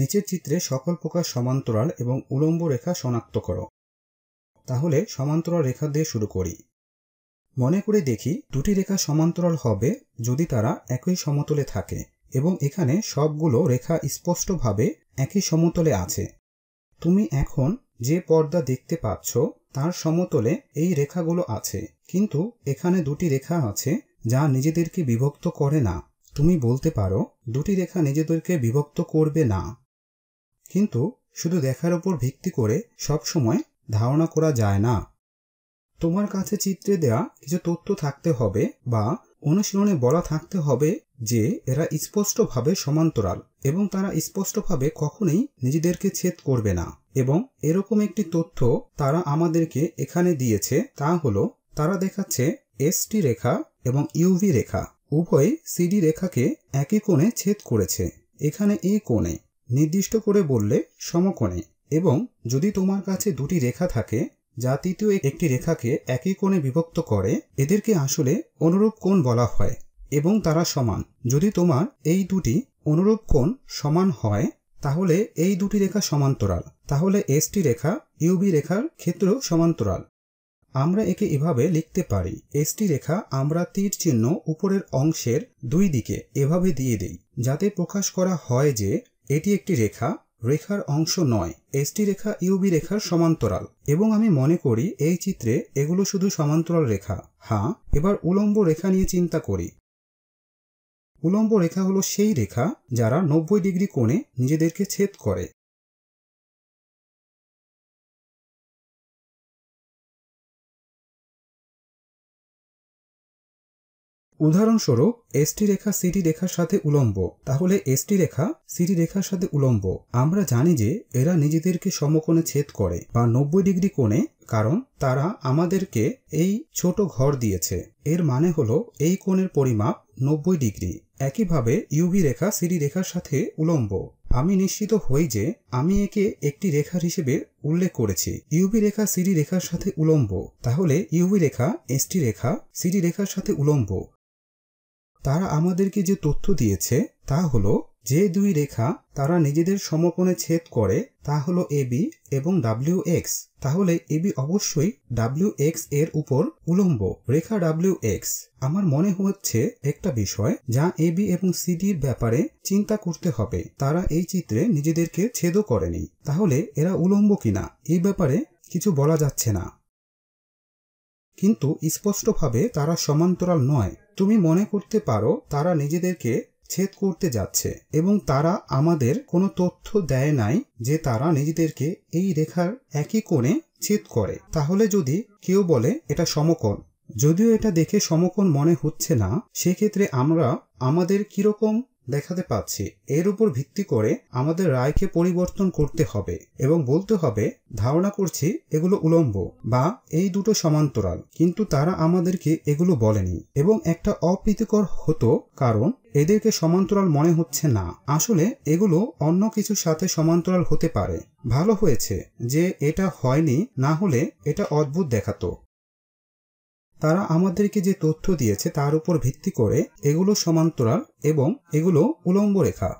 নিচের চিত্রে সকল প্রকার সমান্তরাল এবং উলম্ব রেখা শনাক্ত করো তাহলে সমান্তরাল রেখা দিয়ে শুরু করি মনে করে দেখি দুটি রেখা সমান্তরাল হবে যদি তারা একই সমতলে থাকে এবং এখানে সবগুলো রেখা স্পষ্টভাবে একই সমতলে আছে তুমি এখন যে পর্দা দেখতে পাচ্ছ তার সমতলে এই রেখাগুলো আছে কিন্তু এখানে দুটি রেখা আছে যা নিজেদেরকে বিভক্ত করে না তুমি বলতে পারো দুটি রেখা নিজেদেরকে বিভক্ত করবে না কিন্তু শুধু দেখার ওপর ভিত্তি করে সবসময় ধারণা করা যায় না তোমার কাছে চিত্রে দেয়া কিছু তথ্য থাকতে হবে বা অনুশীলনে বলা থাকতে হবে যে এরা স্পষ্টভাবে সমান্তরাল এবং তারা স্পষ্টভাবে কখনোই নিজেদেরকে ছেদ করবে না এবং এরকম একটি তথ্য তারা আমাদেরকে এখানে দিয়েছে তা হলো তারা দেখাচ্ছে এসটি রেখা এবং ইউভি রেখা উভয় সিডি রেখাকে একই কোণে ছেদ করেছে এখানে এই কোণে নির্দিষ্ট করে বললে সমকোণে এবং যদি তোমার কাছে দুটি রেখা থাকে যা তৃতীয় একটি রেখাকে একই কোণে বিভক্ত করে এদেরকে আসলে অনুরূপ কোণ বলা হয় এবং তারা সমান যদি তোমার এই দুটি অনুরূপ কোণ সমান হয় তাহলে এই দুটি রেখা সমান্তরাল তাহলে এসটি রেখা ইউবি রেখার ক্ষেত্র সমান্তরাল আমরা একে এভাবে লিখতে পারি এসটি রেখা আমরা তীর চিহ্ন উপরের অংশের দুই দিকে এভাবে দিয়ে দেই যাতে প্রকাশ করা হয় যে এটি একটি রেখা রেখার অংশ নয় এসটি রেখা ইউবি রেখার সমান্তরাল এবং আমি মনে করি এই চিত্রে এগুলো শুধু সমান্তরাল রেখা হ্যাঁ এবার উলম্ব রেখা নিয়ে চিন্তা করি উলম্ব রেখা হলো সেই রেখা যারা নব্বই ডিগ্রি কোণে নিজেদেরকে ছেদ করে উদাহরণস্বরূপ এসটি রেখা সিটি রেখার সাথে উলম্ব তাহলে এসটি রেখা সিটি রেখার সাথে উলম্ব আমরা জানি যে এরা নিজেদেরকে সমকোণে ছেদ করে বা নব্বই ডিগ্রি কোণে কারণ তারা আমাদেরকে এই ছোট ঘর দিয়েছে এর মানে হলো এই কোণের পরিমাপ নব্বই ডিগ্রি একইভাবে ইউভি রেখা সিডি রেখার সাথে উলম্ব আমি নিশ্চিত হই যে আমি একে একটি রেখার হিসেবে উল্লেখ করেছি ইউভি রেখা সিডি রেখার সাথে উলম্ব তাহলে ইউভি রেখা এসটি রেখা সিডি রেখার সাথে উলম্ব তারা আমাদেরকে যে তথ্য দিয়েছে তা হলো যে দুই রেখা তারা নিজেদের সমকোণে ছেদ করে তা হলো এবি এবং ডাব্লিউ এক্স তাহলে এবি অবশ্যই ডাব্লিউ এক্স এর উপর উলম্ব রেখা ডাব্লিউ এক্স আমার মনে হচ্ছে একটা বিষয় যা এবি এবং সিডির ব্যাপারে চিন্তা করতে হবে তারা এই চিত্রে নিজেদেরকে ছেদও করেনি তাহলে এরা উলম্ব কিনা এই ব্যাপারে কিছু বলা যাচ্ছে না কিন্তু স্পষ্টভাবে তারা সমান্তরাল নয় তুমি মনে করতে পারো তারা নিজেদেরকে ছেদ করতে যাচ্ছে এবং তারা আমাদের কোনো তথ্য দেয় নাই যে তারা নিজেদেরকে এই রেখার একই কোণে ছেদ করে তাহলে যদি কেউ বলে এটা সমকোণ যদিও এটা দেখে সমকোণ মনে হচ্ছে না সেক্ষেত্রে আমরা আমাদের কিরকম দেখাতে পাচ্ছি এর উপর ভিত্তি করে আমাদের রায়কে পরিবর্তন করতে হবে এবং বলতে হবে ধারণা করছি এগুলো উলম্ব বা এই দুটো সমান্তরাল কিন্তু তারা আমাদেরকে এগুলো বলেনি এবং একটা অপ্রীতিকর হতো কারণ এদেরকে সমান্তরাল মনে হচ্ছে না আসলে এগুলো অন্য কিছুর সাথে সমান্তরাল হতে পারে ভালো হয়েছে যে এটা হয়নি না হলে এটা অদ্ভুত দেখাতো তারা আমাদেরকে যে তথ্য দিয়েছে তার উপর ভিত্তি করে এগুলো সমান্তরাল এবং এগুলো উলম্ব রেখা